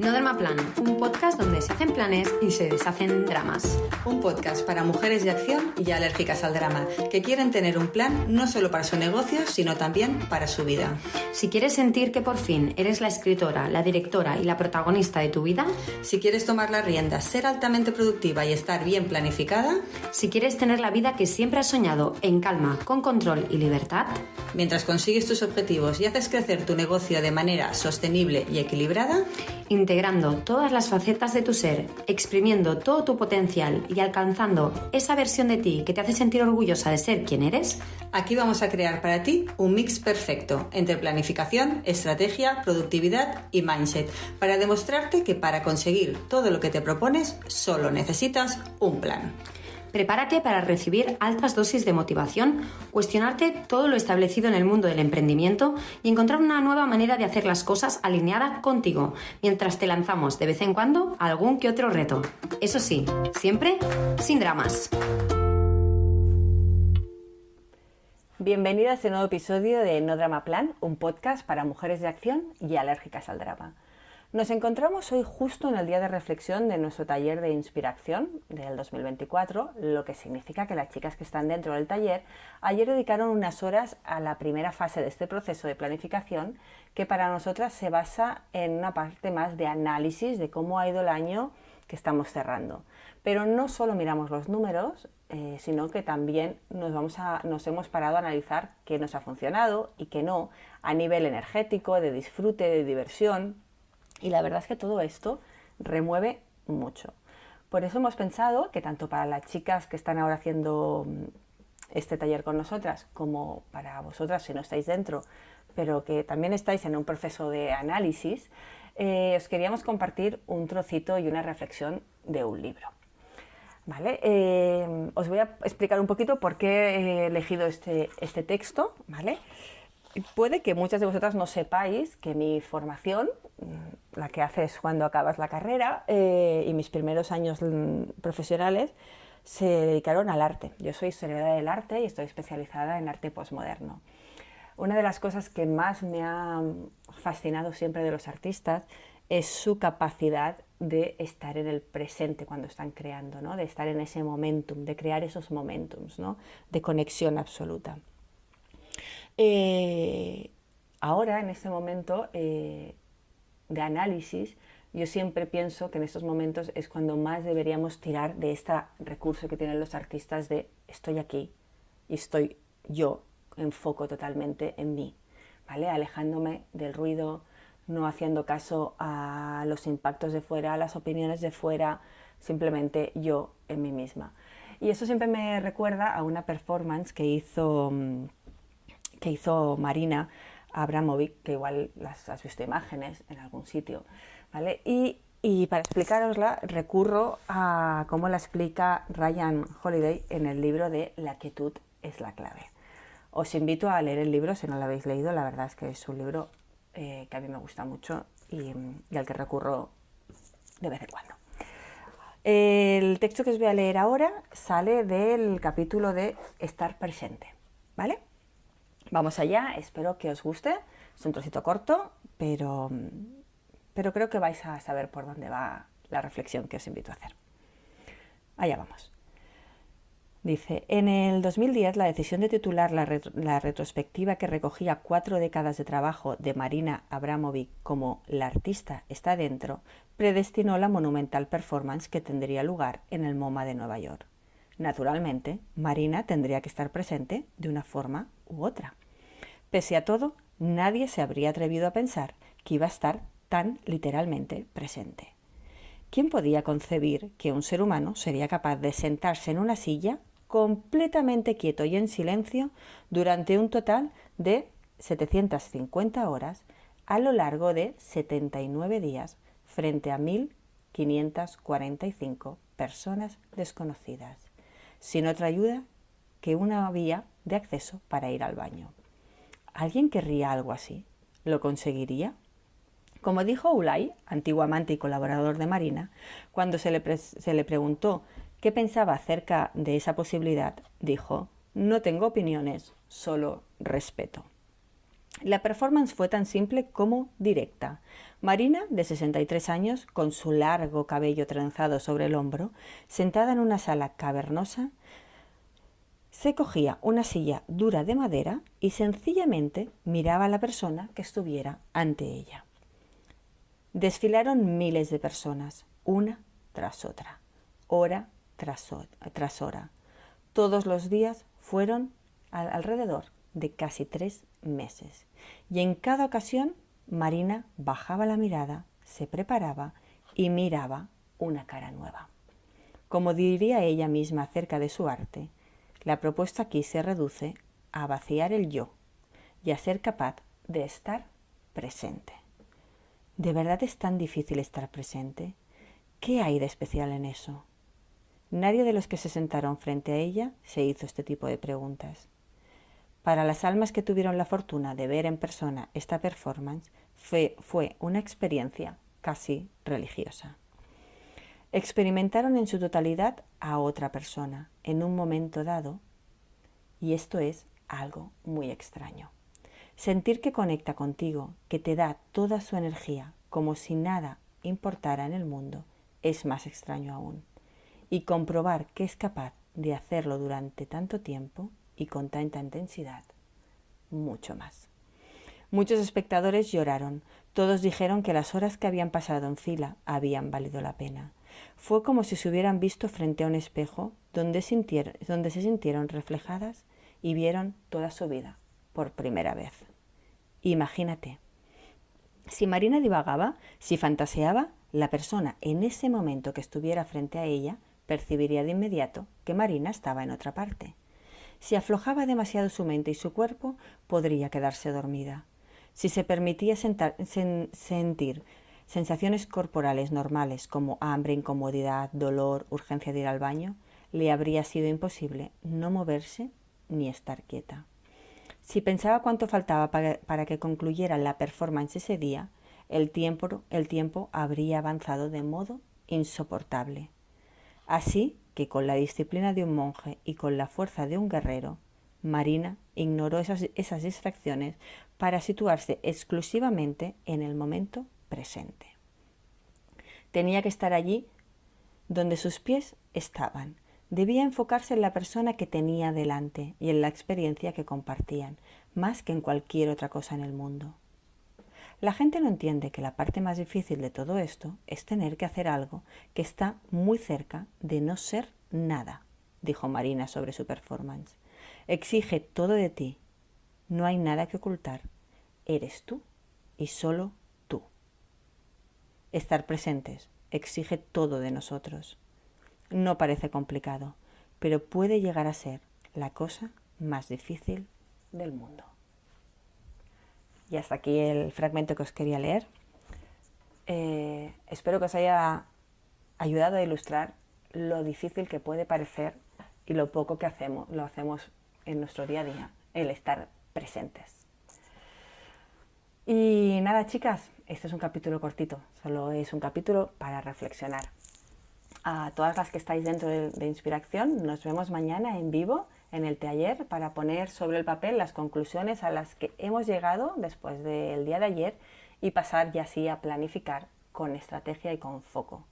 No Drama Plan, un podcast donde se hacen planes y se deshacen dramas. Un podcast para mujeres de acción y alérgicas al drama, que quieren tener un plan no solo para su negocio, sino también para su vida. Si quieres sentir que por fin eres la escritora, la directora y la protagonista de tu vida, si quieres tomar la rienda, ser altamente productiva y estar bien planificada, si quieres tener la vida que siempre has soñado en calma, con control y libertad, mientras consigues tus objetivos y haces crecer tu negocio de manera sostenible y equilibrada, integrando todas las facetas de tu ser, exprimiendo todo tu potencial y alcanzando esa versión de ti que te hace sentir orgullosa de ser quien eres, aquí vamos a crear para ti un mix perfecto entre planificación, estrategia, productividad y mindset, para demostrarte que para conseguir todo lo que te propones solo necesitas un plan. Prepárate para recibir altas dosis de motivación, cuestionarte todo lo establecido en el mundo del emprendimiento y encontrar una nueva manera de hacer las cosas alineada contigo, mientras te lanzamos de vez en cuando algún que otro reto. Eso sí, siempre sin dramas. Bienvenido a este nuevo episodio de No Drama Plan, un podcast para mujeres de acción y alérgicas al drama. Nos encontramos hoy justo en el día de reflexión de nuestro taller de inspiración del 2024, lo que significa que las chicas que están dentro del taller ayer dedicaron unas horas a la primera fase de este proceso de planificación que para nosotras se basa en una parte más de análisis de cómo ha ido el año que estamos cerrando. Pero no solo miramos los números, eh, sino que también nos, vamos a, nos hemos parado a analizar qué nos ha funcionado y qué no a nivel energético, de disfrute, de diversión, y la verdad es que todo esto remueve mucho. Por eso hemos pensado que tanto para las chicas que están ahora haciendo mm, este taller con nosotras, como para vosotras si no estáis dentro, pero que también estáis en un proceso de análisis, eh, os queríamos compartir un trocito y una reflexión de un libro. ¿Vale? Eh, os voy a explicar un poquito por qué he elegido este, este texto, ¿vale? Puede que muchas de vosotras no sepáis que mi formación, mm, la que haces cuando acabas la carrera, eh, y mis primeros años mm, profesionales, se dedicaron al arte. Yo soy historiadora del arte y estoy especializada en arte posmoderno. Una de las cosas que más me ha mm, fascinado siempre de los artistas es su capacidad de estar en el presente cuando están creando, ¿no? de estar en ese momentum, de crear esos momentums, de conexión absoluta. Eh, ahora, en este momento eh, de análisis, yo siempre pienso que en estos momentos es cuando más deberíamos tirar de este recurso que tienen los artistas de estoy aquí y estoy yo, enfoco totalmente en mí, ¿vale? Alejándome del ruido, no haciendo caso a los impactos de fuera, a las opiniones de fuera, simplemente yo en mí misma. Y eso siempre me recuerda a una performance que hizo mm, que hizo Marina Abramovic, que igual las has visto imágenes en algún sitio, ¿vale? Y, para explicarosla recurro a cómo la explica Ryan Holiday en el libro de La quietud es la clave. Os invito a leer el libro si no lo habéis leído, la verdad es que es un libro eh, que a mí me gusta mucho y, y al que recurro de vez en cuando. El texto que os voy a leer ahora sale del capítulo de Estar presente, ¿vale? Vamos allá, espero que os guste. Es un trocito corto, pero, pero creo que vais a saber por dónde va la reflexión que os invito a hacer. Allá vamos. Dice, en el 2010 la decisión de titular la, la, retrospectiva que recogía cuatro décadas de trabajo de Marina Abramovic como La artista está dentro predestinó la monumental performance que tendría lugar en el MoMA de Nueva York. Naturalmente, Marina tendría que estar presente de una forma u otra. Pese a todo, nadie se habría atrevido a pensar que iba a estar tan literalmente presente. ¿Quién podía concebir que un ser humano sería capaz de sentarse en una silla completamente quieto y en silencio durante un total de 750 horas a lo largo de 79 días frente a 1.545 personas desconocidas, sin otra ayuda que una vía de acceso para ir al baño. ¿Alguien querría algo así? ¿Lo conseguiría? Como dijo Ulay, antiguo amante y colaborador de Marina, cuando se le, preguntó qué pensaba acerca de esa posibilidad, dijo, no tengo opiniones, solo respeto. La performance fue tan simple como directa. Marina, de 63 años, con su largo cabello trenzado sobre el hombro, sentada en una sala cavernosa, se cogía una silla dura de madera y sencillamente miraba a la persona que estuviera ante ella. Desfilaron miles de personas, una tras otra, hora tras, hora. Todos los días fueron alrededor de casi tres meses. Y en cada ocasión, Marina bajaba la mirada, se preparaba y miraba una cara nueva. Como diría ella misma acerca de su arte, la propuesta aquí se reduce a vaciar el yo y a ser capaz de estar presente. ¿De verdad es tan difícil estar presente? ¿Qué hay de especial en eso? Nadie de los que se sentaron frente a ella se hizo este tipo de preguntas. Para las almas que tuvieron la fortuna de ver en persona esta performance, fue, fue una experiencia casi religiosa experimentaron en su totalidad a otra persona en un momento dado, y esto es algo muy extraño. Sentir que conecta contigo, que te da toda su energía, como si nada importara en el mundo, es más extraño aún. Y comprobar que es capaz de hacerlo durante tanto tiempo y con tanta intensidad, mucho más. Muchos espectadores lloraron, todos dijeron que las horas que habían pasado en fila habían valido la pena. Fue como si se hubieran visto frente a un espejo donde, donde se sintieron reflejadas y vieron toda su vida por primera vez. Imagínate. Si Marina divagaba, si fantaseaba, la persona en ese momento que estuviera frente a ella percibiría de inmediato que Marina estaba en otra parte. Si aflojaba demasiado su mente y su cuerpo, podría quedarse dormida. Si se permitía sentir Sensaciones corporales normales como hambre, incomodidad, dolor, urgencia de ir al baño, le habría sido imposible no moverse ni estar quieta. Si pensaba cuánto faltaba para, que concluyera la performance ese día, el tiempo, el tiempo habría avanzado de modo insoportable. Así que con la disciplina de un monje y con la fuerza de un guerrero, Marina ignoró esas, esas distracciones para situarse exclusivamente en el momento presente. Tenía que estar allí donde sus pies estaban. Debía enfocarse en la persona que tenía delante y en la experiencia que compartían, más que en cualquier otra cosa en el mundo. La gente no entiende que la parte más difícil de todo esto es tener que hacer algo que está muy cerca de no ser nada, dijo Marina sobre su performance. Exige todo de ti. No hay nada que ocultar. Eres tú y solo Estar presentes exige todo de nosotros. No parece complicado, pero puede llegar a ser la cosa más difícil del mundo. Y hasta aquí el fragmento que os quería leer. Eh, espero que os haya ayudado a ilustrar lo difícil que puede parecer y lo poco que hacemos, lo hacemos en nuestro día a día, el estar presentes. Y nada, chicas, este es un capítulo cortito, solo es un capítulo para reflexionar. A todas las que estáis dentro de, Inspiración, nos vemos mañana en vivo en el taller para poner sobre el papel las conclusiones a las que hemos llegado después del día de ayer y pasar ya así a planificar con estrategia y con foco.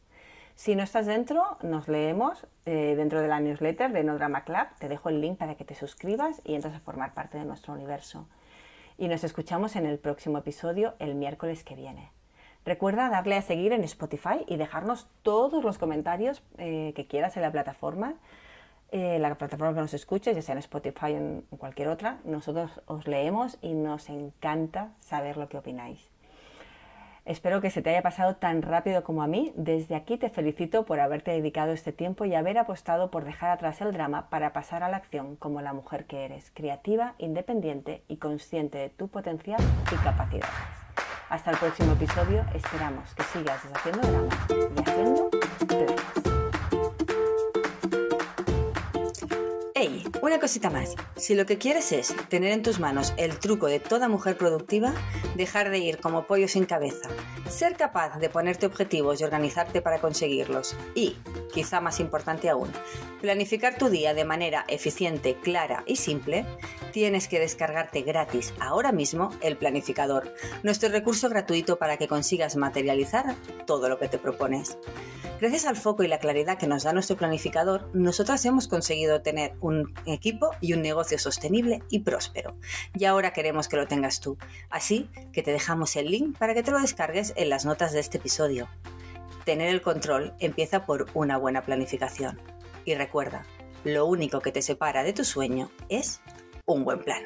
Si no estás dentro, nos leemos eh, dentro de la newsletter de No Drama Club. Te dejo el link para que te suscribas y entres a formar parte de nuestro universo y nos escuchamos en el próximo episodio el miércoles que viene. Recuerda darle a seguir en Spotify y dejarnos todos los comentarios eh, que quieras en la plataforma, eh, la plataforma que nos escuches, ya sea en Spotify o en cualquier otra. Nosotros os leemos y nos encanta saber lo que opináis. Espero que se te haya pasado tan rápido como a mí. Desde aquí te felicito por haberte dedicado este tiempo y haber apostado por dejar atrás el drama para pasar a la acción como la mujer que eres, creativa, independiente y consciente de tu potencial y capacidades. Hasta el próximo episodio, esperamos que sigas deshaciendo drama y haciendo planes. Una cosita más, si lo que quieres es tener en tus manos el truco de toda mujer productiva, dejar de ir como pollo sin cabeza, ser capaz de ponerte objetivos y organizarte para conseguirlos y, quizá más importante aún, planificar tu día de manera eficiente, clara y simple, tienes que descargarte gratis ahora mismo el planificador, nuestro recurso gratuito para que consigas materializar todo lo que te propones. Gracias al foco y la claridad que nos da nuestro planificador, nosotras hemos conseguido tener un equipo y un negocio sostenible y próspero. Y ahora queremos que lo tengas tú. Así que te dejamos el link para que te lo descargues en las notas de este episodio. Tener el control empieza por una buena planificación. Y recuerda, lo único que te separa de tu sueño es un buen plan.